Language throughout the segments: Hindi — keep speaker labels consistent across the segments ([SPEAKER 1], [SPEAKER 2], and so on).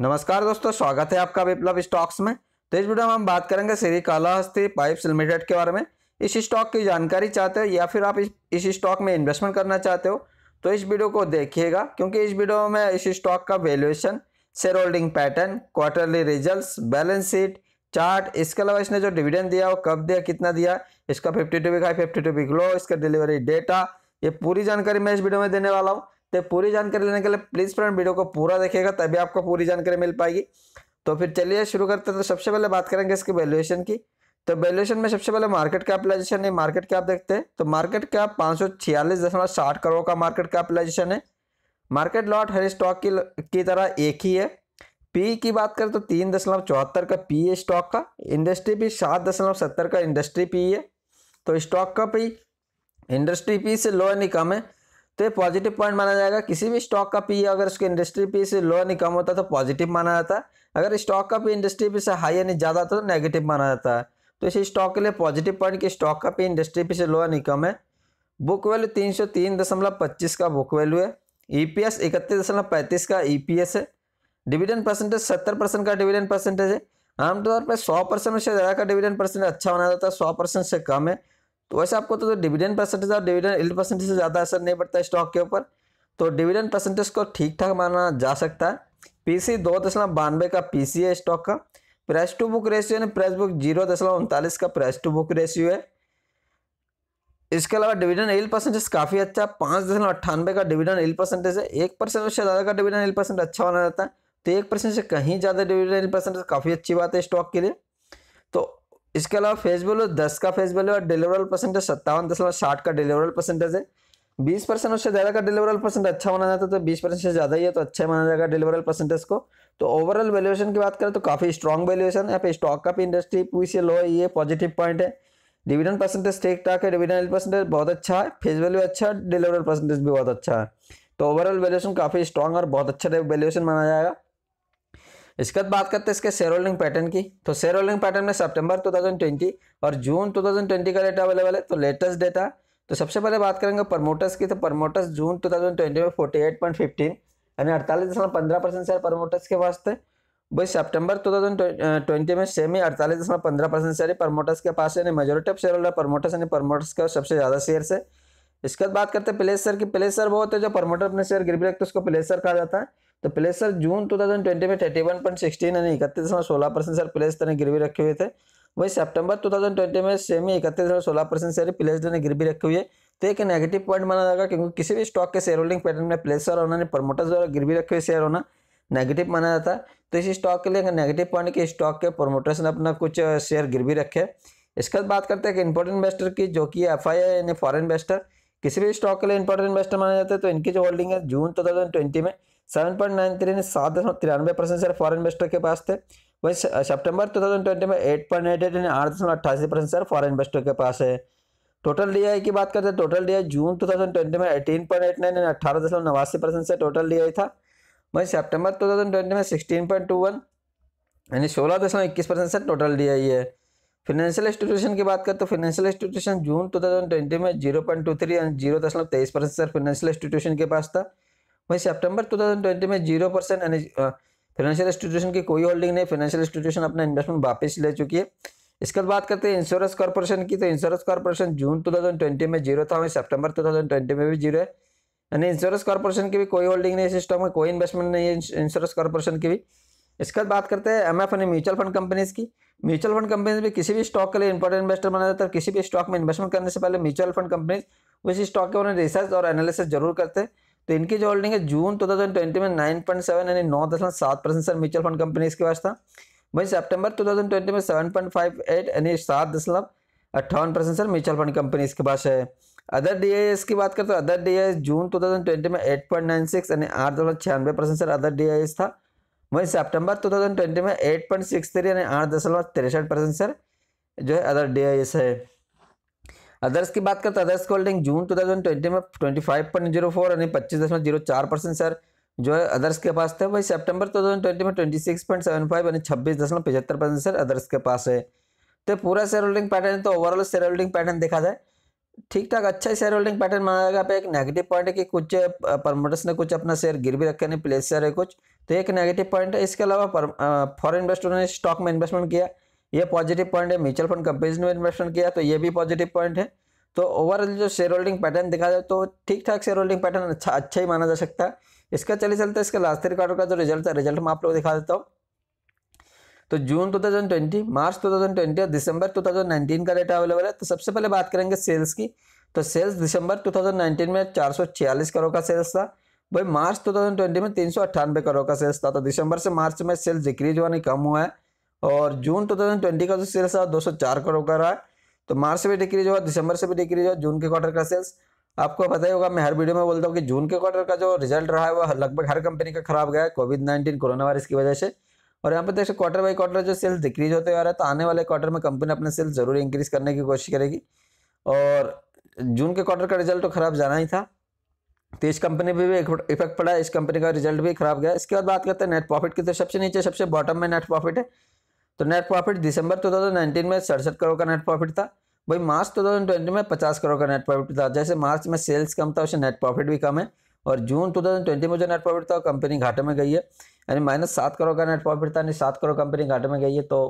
[SPEAKER 1] नमस्कार दोस्तों स्वागत है आपका विप्लव स्टॉक्स में तो इस वीडियो में हम बात करेंगे श्री कालाहस्ती पाइप्स लिमिटेड के बारे में इस स्टॉक की जानकारी चाहते हो या फिर आप इस इस स्टॉक में इन्वेस्टमेंट करना चाहते हो तो इस वीडियो को देखिएगा क्योंकि इस वीडियो में इस स्टॉक का valuation share holding pattern quarterly result balance sheet chart इसके अलावा इसने जो डिविडेंड दिया वो कब दिया कितना दिया इसका fifty two B fifty two B ग्लो इसका डिलीवरी डेटा ये पूरी जानकारी मैं इस वीडियो में देने वाला हूँ तो पूरी जानकारी लेने के लिए प्लीज़ फ्रेंड वीडियो को पूरा देखेगा तभी आपको पूरी जानकारी मिल पाएगी तो फिर चलिए शुरू करते हैं तो सबसे पहले बात करेंगे इसकी वैल्यूएशन की तो वैल्यूएशन में सबसे पहले मार्केट कैपिटलाइजेशन है मार्केट कैप देखते हैं तो मार्केट कैप पाँच सौ छियालीस दशमलव साठ करोड़ का मार्केट कैपिटलाइजेशन है मार्केट लॉट हर स्टॉक की की तरह एक ही है पी की बात करें तो तीन दशमलव चौहत्तर का पी है स्टॉक का इंडस्ट्री पी सात दशमलव सत्तर का इंडस्ट्री पी है तो स्टॉक का पी इंडस्ट्री पी से लो यानी कम है तो ये पॉजिटिव पॉइंट माना जाएगा किसी भी स्टॉक का पी अगर उसके इंडस्ट्री पी से लो यानी कम होता तो पॉजिटिव माना जाता है अगर स्टॉक का पी इंडस्ट्री पी से हाई यानी ज़्यादा होता तो नेगेटिव माना जाता है तो इसी स्टॉक के लिए पॉजिटिव पॉइंट कि स्टॉक का पी इंडस्ट्री पी से लो यानी कम है बुक वैल्यू तीन सौ तीन दशमलव पच्चीस का बुक वैल्यू है ई पी एस इकतीस दशमलव पैंतीस का ई पी एस है डिविडेंड परसेंटेज सत्तर परसेंट का डिविडेंड परसेंटेज है आमतौर पर सौ परसेंट से ज़्यादा का डिविडेंड परसेंटेज अच्छा माना जाता है सौ परसेंट से कम है तो वैसे आपको तो डिविडेंड परसेंटेज और डिविडेंड इल्ड परसेंटेज से ज़्यादा असर नहीं पड़ता है स्टॉक के ऊपर तो डिविडेंड परसेंटेज को ठीक ठाक माना जा सकता है पी सी दो दशमलव बानवे का पी सी है स्टॉक का प्राइस टू बुक रेशियो यानी प्राइस बुक जीरो दशमलव उनतालीस का प्राइस टू बुक रेशियो है इसके अलावा डिविडेंड एल परसेंटेज काफ़ी अच्छा पाँच दशमलव अट्ठानवे का डिविडेंड एल परसेंटेज है एक परसेंट से ज़्यादा का डिविडेंड एल परसेंट अच्छा माना जाता है तो एक परसेंट से कहीं ज़्यादा डिविडेंड एल परसेंटेज काफ़ी अच्छी बात है स्टॉक के लिए तो इसके अलावा फेस वैल्यू दस का फेस वैल्यू और डिलीवरल परसेंटेज सत्तावन दशमलव साठ का डिलीवरल परसेंटेज है बीस परसेंट उससे ज़्यादा का डिलीवरल परसेंट अच्छा माना जाता है तो बीस परसेंट से ज़्यादा ही है तो अच्छा माना जाएगा डिलीवरल परसेंटेज को तो ओवरऑल वैल्यूएशन की बात करें तो काफ़ी स्ट्रॉन्ग वैल्यूएशन है स्टॉक का भी इंडस्ट्री पूरी से लो है ये पॉजिटिव पॉइंट है डिविडेंड परसेंटेज ठीक ठाक है डिविडेंड परसेंटेज बहुत अच्छा है फेस वैल्यू अच्छा है डिलीवरल परसेंटेज भी बहुत अच्छा है तो ओवरऑल वैल्यूएशन काफ़ी स्ट्रॉन्ग और बहुत अच्छा वैल्यूएशन माना जाएगा इसके बाद बात करते हैं इसके शेयर होल्डिंग पैटर्न की तो शेयर होल्डिंग पैटर्न में सितंबर 2020 और जून 2020 का डेटा अवेलेबल है तो लेटेस्ट डेटा तो सबसे पहले बात करेंगे प्रमोटर्स की तो प्रमोटर्स जून 2020 में 48.15 यानी अड़तालीस दशमलव पंद्रह परसेंट शेयर प्रमोटर्स के पास थे वही सेप्टेम्बर ट्वेंटी में सेम ही अड़तालीस दशमलव पंद्रह परसेंट शेयर प्रमोटर्स के पास यानी majority of share holder promoters यानी प्रमोटर्स के सबसे ज़्यादा शेयर है इसके बाद बात करते हैं प्लेसर की प्लेसर वो होते हैं जो प्रमोटर अपने शेयर गिरवी रखते हैं उसको प्लेसर कहा जाता है तो प्लेस सर जून 2020 में थर्टी सिक्सटीन यानी इकतीस दशमलव सोलह परसेंट सर प्लेस ने गिरवी रखे हुए थे वही सितंबर 2020 में सेम ही इकतीस दशमलव सोलह परसेंट सर प्लेस ने गिरवी रखे हुए तो एक नेगेटिव पॉइंट माना जाएगा क्योंकि किसी भी स्टॉक के शेयर होल्डिंग पैटर्न में प्लेस और उन्होंने प्रमोटर्स द्वारा गिरवी रखे हुए शेयर होना नेगेटिव माना जाता है तो इसी स्टॉक के लिए एक नेगेटिव पॉइंट कि स्टॉक के प्रमोटर्स ने अपना कुछ शेयर गिरवी रखे इसके बाद बात करते हैं कि इंपोर्टेंट इन्वेस्टर की जो कि एफ आई यानी फॉरन इन्वेस्टर किसी भी स्टॉक के लिए इंपॉर्टेंट इन्वेस्टर माना जाता है तो इनकी जो होल्डिंग है जून टू ट्वेंटी में सेवन पॉइंट नाइन थ्री सात दशमलव तिरानवे परसेंट शेयर फॉरन इन्वेस्टर के पास थे वहीं सितंबर ट्वेंटी में एट पॉइंट एट एट आठ दशमलव अट्ठासी परसेंट शेयर फॉरन इन्वेस्टर के पास है टोटल डीआई की बात करते हैं टोटल डीआई जून ट्वेंटी में एटीन पॉइंट एट नाइन अठारह दशमलव नवासी परसेंट से टोटल आई था वहीं थाउजेंड ट्वेंटी में सिक्सटीन पॉइंट टू वन यानी सोलह दशमलव इक्कीस परसेंट से टोटल आई है फाइनेंशियल इंस्टीट्यूशन की बात करें तो फाइनेंशियल इंस्टीट्यूशन जून 2020 में जीरो पॉइंट टू थ्री यानी जीरो दशमलव तेईस परसेंट फाइनेंशियल इंस्टीट्यूशन के पास था वहीं सितंबर ट्वेंटी में जीरो परसेंट फाइनेंशियल इंस्टीट्यूशन की कोई होल्डिंग नहीं फाइनेंशियल इंस्टीट्यूशन अपना इन्वेस्टमेंट वापस ले चुकी है इसके बाद बात करते हैं इंश्योरेंस कॉर्पोरेशन की तो इंश्योरेंस कॉर्पोरेशन जून 2020 में जीरो था वहीं थाउजेंड ट्वेंटी में भी जीरो है यानी इंश्योरेंस कॉर्पोरेशन की भी कोई होल्डिंग नहीं सिस्टम में कोई इन्वेस्टमेंट नहीं है इंश्योरेंस कॉर्पोरेशन की भी इसके बाद बात करते हैं एम एफ यानी म्यूचुअल फंड कंपनीज की म्यूचुअल फंड कंपनीज भी किसी भी स्टॉक के लिए इंपॉर्टेंट इन्वेस्टर माना जाता है किसी भी स्टॉक में इन्वेस्टमेंट करने से पहले म्यूचुअल फंड कंपनीज उसी स्टॉक के उन्हें रिसर्च और एनालिसिस जरूर करते हैं तो इनकी जो होल्डिंग है जून 2020 में 9.7 यानी नौ दशमलव सात percent sir mutual fund companies के पास था वहीं सितंबर 2020 में 7.58 यानी सात दशमलव अट्ठावन percent sir mutual fund companies के पास है अदर डी की बात करते हैं अदर डी जून 2020 में 8.96 यानी आठ दशमलव छियानवे परसेंट सर अदर डी था वहीं थाउजेंड ट्वेंटी में थ्री यानी आठ दशमलव तिरसठ परसेंट सर जो है अदर डी है अदर्स की बात करते अदर्स होल्डिंग जून 2020 में 25.04 जीरो चार परसेंट सर जो है अदर्स के पास थे वही सितंबर ट्वेंटी में ट्वेंटी यानी छब्बीस दशमलव पचहत्तर परसेंट सर अदर्स के पास है तो पूरा शेयर होल्डिंग पैटर्न तो ओवरऑल शेयर होल्डिंग पैटर्न देखा जाए ठीक ठाक अच्छा शेयर होल्डिंग पैटर्न माना जाएगा आप एक नेगेटिव पॉइंट है कि कुछ प्रमोटर्स ने कुछ अपना शेयर गिर भी रखे नहीं प्लेस शेयर है कुछ तो एक नेगेटिव पॉइंट है इसके अलावा फॉरेन इन्वेस्टर ने स्टॉक में इन्वेस्टमेंट किया ये पॉजिटिव पॉइंट है म्यूचुअल फंड कंपनीज में इन्वेस्टमेंट किया तो ये भी पॉजिटिव पॉइंट है तो ओवरऑल जो शेयर होल्डिंग पैटर्न दिखा जाए तो ठीक ठाक शेयर होल्डिंग पैटर्न अच्छा अच्छा ही माना जा सकता है इसका चले चलते इसका लास्ट ईयर क्वार्टर का जो रिजल्ट था रिजल्ट मैं आप लोग दिखा देता हूँ तो जून 2020, मार्च 2020 और दिसंबर 2019 का डेटा अवेलेबल है तो सबसे पहले बात करेंगे सेल्स की तो सेल्स दिसंबर 2019 में 446 करोड़ का सेल्स था भाई मार्च 2020 में तीन करोड़ का सेल्स था तो दिसंबर से मार्च में सेल्स डिक्रीज हुआ नहीं कम हुआ है और जून 2020 का जो सेल्स था चार करोड़ का रहा है तो मार्च से भी डिक्रीज हुआ दिसंबर से भी डिक्रीज हुआ जून के क्वार्टर का सेल्स आपको पता ही होगा मैं हर वीडियो में बोलता हूँ कि जून के क्वार्टर का जो रिजल्ट रहा है वह लगभग हर कंपनी का खराब गया है कोविड नाइन्टीन कोरोना वायरस की वजह से और यहाँ पर देखिए क्वार्टर बाई क्वार्टर जो सेल्स डिक्रीज होते आ रहा है तो आने वाले क्वार्टर में कंपनी अपने सेल्स जरूर इंक्रीज करने की कोशिश करेगी और जून के क्वार्टर का रिजल्ट तो खराब जाना ही था तो इस कंपनी पर भी इफेक्ट पड़ा इस कंपनी का रिजल्ट भी खराब गया इसके बाद बात करते हैं नेट प्रॉफिट की तो सबसे नीचे सबसे बॉटम में नेट प्रॉफिट है तो नेट प्रॉफिट दिसंबर 2019 में सड़सठ करोड़ का नेट प्रॉफिट था वही मार्च 2020 में 50 करोड़ का नेट प्रॉफिट था जैसे मार्च में सेल्स कम था उससे नेट प्रॉफिट भी कम है और जून 2020 में जो नेट प्रॉफिट था कंपनी घाटे में गई है यानी माइनस सात करोड़ का नेट प्रॉफिट था यानी सात करोड़ कंपनी घाटे में गई है तो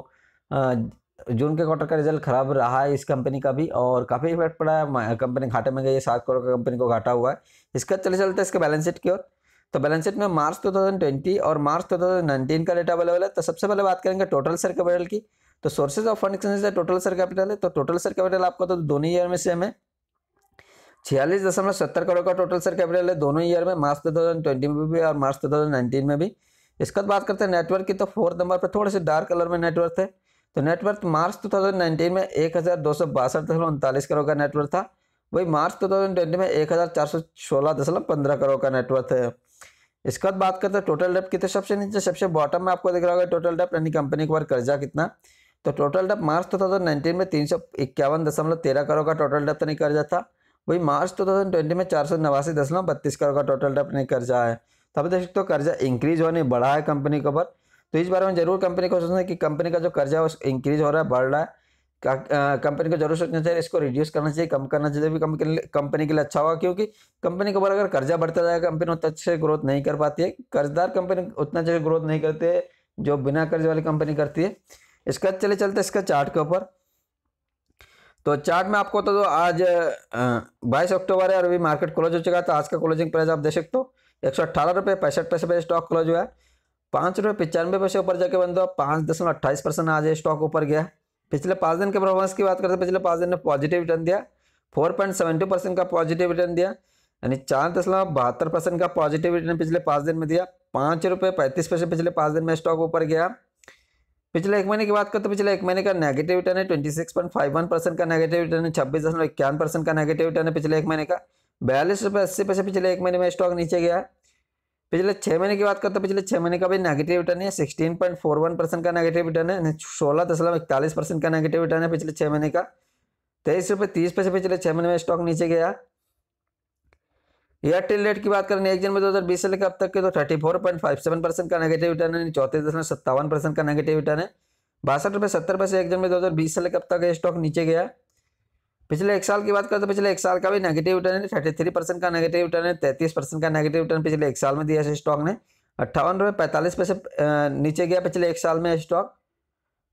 [SPEAKER 1] जून के क्वार्टर का रिजल्ट खराब रहा है इस कंपनी का भी और काफ़ी इफेक्ट पड़ा है कंपनी घाटे में गई है सात करोड़ का कंपनी को घाटा हुआ है इसका चले चलते इसके बैलेंस शीट की ओर तो बैलेंस शीट में मार्च 2020 और मार्च 2019 का डेटा अवेलेबल है तो सबसे पहले बात करेंगे टोटल सर कैपिटल की तो सोर्सेज ऑफ फंड एक्सचेंज है टोटल सर कैपिटल है तो टोटल सर कैपिटल आपका तो दोनों ईयर में सेम है छियालीस दशमलव सत्तर करोड़ का टोटल सर कैपिटल है दोनों ईयर में मार्च टू थाउजेंड ट्वेंटी में भी और मार्च टू थाउजेंड नाइनटीन में भी इसके बाद बात करते हैं नेटवर्क की तो फोर्थ नंबर पर थोड़े से डार्क कलर में नेटवर्क है तो network March two thousand nineteen में एक हज़ार दो सौ बासठ दशमलव उनतालीस करोड़ का नेटवर्क था वही मार्च टू थाउजेंड ट्वेंटी में एक हजार चार सौ सोलह दशमलव पंद्रह करोड़ का नेटवर्थ है इसके बाद बात करते हैं टोटल डेप्ट कितने सबसे नीचे सबसे बॉटम में आपको दिख रहा होगा टोटल डेप यानी कंपनी के ऊपर कर्जा कितना तो टोटल डेप मार्च नाइनटीन में तीन सौ इक्यावन दशमलव तेरह करोड़ का टोटल डेप्ट यानी कर्जा था वही मार्च ट्वेंटी में चार सौ नवासी दशमलव बत्तीस करोड़ का टोटल डेप्ट यानी कर्जा है तब तो देख सकते हो कर्जा इंक्रीज होने बढ़ा है कंपनी के ऊपर तो इस बारे में जरूर कंपनी को सोचना है कि कंपनी का जो कर्जा है वो इंक्रीज हो रहा है बढ़ रहा है कंपनी को जरूर सोचना चाहिए इसको रिड्यूस करना चाहिए कम करना चाहिए भी कंपनी के लिए अच्छा होगा क्योंकि कंपनी के ऊपर अगर कर्जा बढ़ता जाएगा कंपनी उतना अच्छे ग्रोथ नहीं कर पाती है कर्जदार कंपनी उतना अच्छे ग्रोथ नहीं करती है जो बिना कर्ज वाली कंपनी करती है इसका चले चलते इसका चार्ट के ऊपर तो चार्ट में आपको तो, तो आज बाईस अक्टूबर है और अभी मार्केट क्लोज हो चुका है तो आज का क्लोजिंग प्राइस आप देख सकते हो एक सौ अट्ठारह रुपये पैंसठ पैसे पर स्टॉक क्लोज हुआ है पाँच रुपये पचानवे पैसे ऊपर जाके बंद हुआ पाँच दशमलव अट्ठाईस परसेंट आज स्टॉक ऊपर गया है पिछले पाँच दिन के परफॉर्मेंस की बात करते हैं पिछले पाँच दिन ने पॉजिटिव रिटर्न दिया four point seven two percent का पॉजिटिव रिटर्न दिया यानी चार दशमलव बहत्तर परसेंट का पॉजिटिव रिटर्न पिछले पाँच दिन में दिया पाँच रुपये पैंतीस परसेंट पिछले पाँच दिन में स्टॉक ऊपर गया पिछले एक महीने की बात करते पिछले एक महीने का नेगेटिव रिटर्न है twenty six point five one percent का नेगेटिव रिटर्न है छब्बीस दशमलव इक्यावन परसेंट का नेगेटिव रिटर्न है पिछले एक महीने का बयालीस रुपये अस्सी पैसे पिछले एक महीने में स्टॉक नीचे गया है पिछले छः महीने की बात करते हैं पिछले छः महीने का भी नेगेटिव रिटर्न है sixteen point four one percent का नेगेटिव रिटर्न है सोलह दशमलव इकतालीस परसेंट का नेगेटिव रिटर्न है पिछले छः महीने का तेईस रुपये तीस पैसे पिछले छः महीने में स्टॉक नीचे गया एयरटेल रेट की बात करें एक जनवरी दो हज़ार बीस से लेकर अब तक के तो thirty four point five seven percent का नेगेटिव रिटर्न है चौथे दशमलव सत्तावन परसेंट का नेगेटिव रिटर्न है बासठ रुपये सत्तर पैसे एक जनवरी दो हज़ार बीस से लेकर अब तक स्टॉक नीचे गया पिछले एक साल की बात करें तो पिछले एक साल का भी नेगेटिव रिटर्न है थर्टी थ्री परसेंट का नेगेटिव रिटर्न है तैतीस परसेंट का नेगेटिव रिटर्न पिछले एक साल में दिया है स्टॉक ने अट्ठावन रुपये पैंतालीस पैसे नीचे गया पिछले एक साल में स्टॉक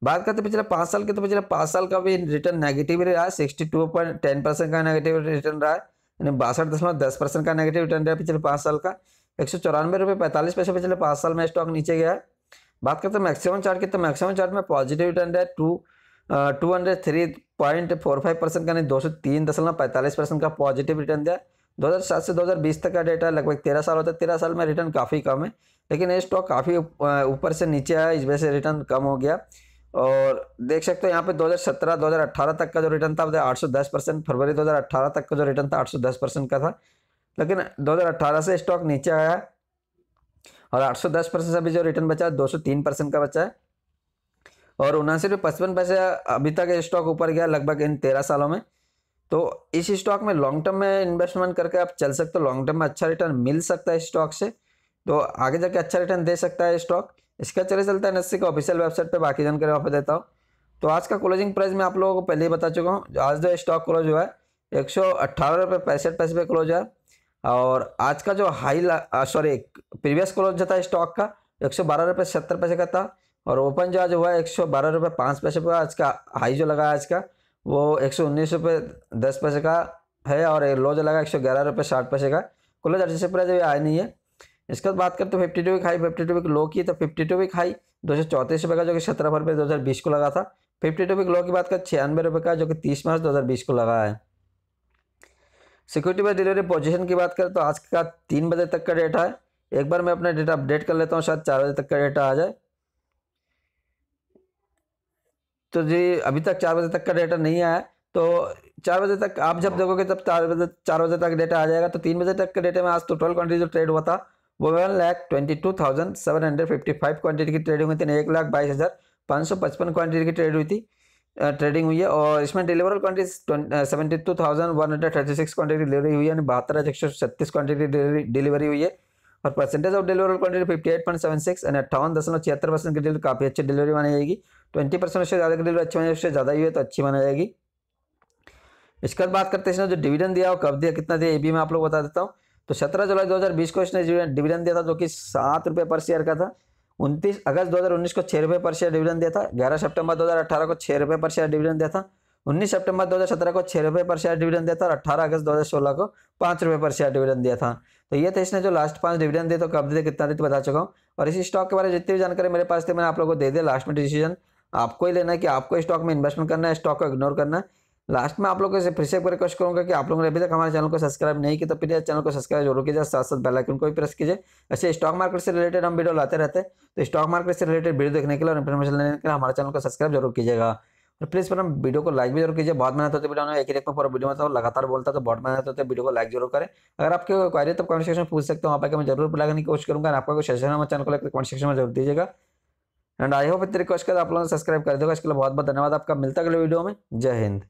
[SPEAKER 1] बात करते तो पिछले पाँच साल की तो पिछले पाँच साल का भी रिटर्न नेगेटिव ही रहा है sixty two point ten percent का नेगेटिव रिटर्न रहा है यानी बासठ दशमलव दस परसेंट का नेगेटिव रिटर्न रहा है पिछले पाँच साल का एक सौ चौरानवे रुपये पैंतालीस पैसे पिछले पाँच साल में स्टॉक नीचे गया है बात करते मैक्सिमम चार्ट की तो मैक्सिमम चार्ट में पॉजिटिव रिटर्न रहा है two two hundred three point four five percent का नहीं दो सौ तीन दशमलव पैंतालीस परसेंट का पॉजिटिव रिटर्न दिया 2007 से 2020 तक का डेटा लगभग तेरह साल होता है तेरह साल में रिटर्न काफ़ी कम है लेकिन ये स्टॉक काफ़ी ऊपर से नीचे आया इस वजह से रिटर्न कम हो गया और देख सकते हो यहाँ पे 2017 2018 तक का जो रिटर्न था वो 810 परसेंट फरवरी 2018 तक का जो रिटर्न था आठ परसेंट का था लेकिन 2018 से स्टॉक नीचे आया और आठ परसेंट अभी जो रिटर्न बचा है दो परसेंट का बचा है और उनासी रुपये पचपन पैसे अभी तक स्टॉक ऊपर गया लगभग इन तेरह सालों में तो इस स्टॉक में लॉन्ग टर्म में इन्वेस्टमेंट करके आप चल सकते हो लॉन्ग टर्म में अच्छा रिटर्न मिल सकता है स्टॉक से तो आगे जाके अच्छा रिटर्न दे सकता है स्टॉक इसका चले चलता है नस्सी का ऑफिशियल वेबसाइट पर बाकी जानकारी वहाँ पर देता हूँ तो आज का क्लोजिंग प्राइस मैं आप लोगों को पहले ही बता चुका हूँ आज जो स्टॉक क्लोज हुआ है एक सौ अट्ठारह रुपये पैंसठ पैसे पे क्लोज है और आज का जो हाई सॉरी प्रीवियस क्लोज जो था स्टॉक का एक सौ बारह रुपये सत्तर पैसे का था और ओपन जो आज हुआ है एक सौ बारह रुपये पाँच पैसे पर आज का हाई जो लगा आज का वो एक सौ उन्नीस रुपये दस पैसे का है और लो जो लगा एक सौ ग्यारह रुपये साठ पैसे का कुल अर्जी से प्राइस अभी आया नहीं है इसके बाद बात करते तो fifty two week high fifty two week low की तो फिफ्टी टू वीक हाई दो सौ चौंतीस रुपये का जो कि सत्रह फरवरी दो हज़ार बीस को लगा था फिफ्टी टू वीक लो की बात करें छियानवे रुपये का जो कि तीस मार्च दो हज़ार बीस को लगा है सिक्योरिटी बाई डिलीवरी पोजीशन की बात करें तो आज का तीन बजे तक का डेटा है एक बार मैं अपना डेटा अपडेट कर लेता हूँ शायद चार बजे तक का डेटा आ जाए तो जी अभी तक चार बजे तक का डेटा नहीं आया तो चार बजे तक आप जब देखोगे तब चार बजे चार बजे तक डेटा आ जाएगा तो तीन बजे तक के डेटे में आज तो ट्वेल्व क्वान्टिटी जो ट्रेड हुआ था वो one lakh twenty two thousand seven hundred fifty five quantity की ट्रेडिंग हुई थी एक लाख बाईस हज़ार पाँच सौ पचपन क्वान्टिटी की ट्रेड हुई थी ट्रेडिंग हुई है और इसमें deliver quantity seventy two thousand one hundred thirty six quantity delivery हुई है यानी बहत्तर हज़ार एक सौ छत्तीस क्वान्टिटी डिलीवरी हुई है और percentage of deliver quantity fifty eight point seven six and अट्ठावन दशमलव छिहत्तर परसेंट की डिलीवरी काफ़ी अच्छी डिलीवरी मानी जाएगी ट्वेंटी परसेंट उससे ज़्यादा डिलीवरी अच्छी मानी उससे ज़्यादा ही है तो अच्छी माना जाएगी इसके बाद बात करते हैं इसने जो डिविडेंड दिया हो कब दिया कितना दिया ये भी मैं आप लोग बता देता हूँ तो सत्रह जुलाई बीस को इसने डिविडेंड दिया था जो कि सात रुपये पर शेयर का था उनतीस अगस्त उन्नीस को छः रुपये पर शेयर डिविडेंड दिया था ग्यारह हजार अठारह को छः रुपये पर शेयर डिविडेंड दिया था उन्नीस सितंबर 2017 को छः रुपये पर शेयर डिविडेंड दिया था और अट्ठारह अगस्त 2016 को पाँच रुपये पर शेयर डिविडेंड दिया था तो ये थे इसने जो लास्ट पांच डिविडेंड दिए तो कब दिया कितना दिया तो बता चुका हूँ और इसी स्टॉक के बारे में जितनी भी जानकारी मेरे पास थी मैंने आप लोगों को दे दिया लास्ट में डिसीजन आपको ही लेना है कि आपको स्टॉक में इन्वेस्टमेंट करना है स्टॉक को इग्नोर करना है लास्ट में आप लोगों से फिर से एक रिक्वेस्ट करूँगा कि आप लोगों ने अभी तक हमारे चैनल को सब्सक्राइब नहीं किया तो प्लीज़ चैनल को सब्सक्राइब जरूर कीजिए साथ साथ बेल आइकन को भी प्रेस कीजिए ऐसे स्टॉक मार्केट से रिलेटेड हम वीडियो लाते रहते हैं तो स्टॉक मार्केट से रिलेटेड वीडियो देखने के लिए और इन्फॉर्मेशन लेने के लिए हमारे चैनल को सब्सक्राइब जरूर कीजिएगा और प्लीज़ फिर हम वीडियो को लाइक भी जरूर कीजिए बहुत मेहनत होती है वीडियो में एक ही एक में पूरा वीडियो मतलब लगातार बोलता तो बहुत मेहनत होती है वीडियो को लाइक जरूर करें अगर आपके कोई क्वारी तो कमेंट सेक्शन में पूछ सकते हो वहाँ पर मैं जरूर लगाने की कोशिश करूँगा आपका कोई सजेशन हमारे चैनल को लेकर कमेंट सेक्शन में जरूर दीजिएगा एंड आई होप इतनी रिक्वेस्ट कर आप लोगों ने सब्सक्राइब कर दोगे इसके लिए बहुत बहुत धन्यवाद आपका मिलता अगले वीडियो में जय हिंद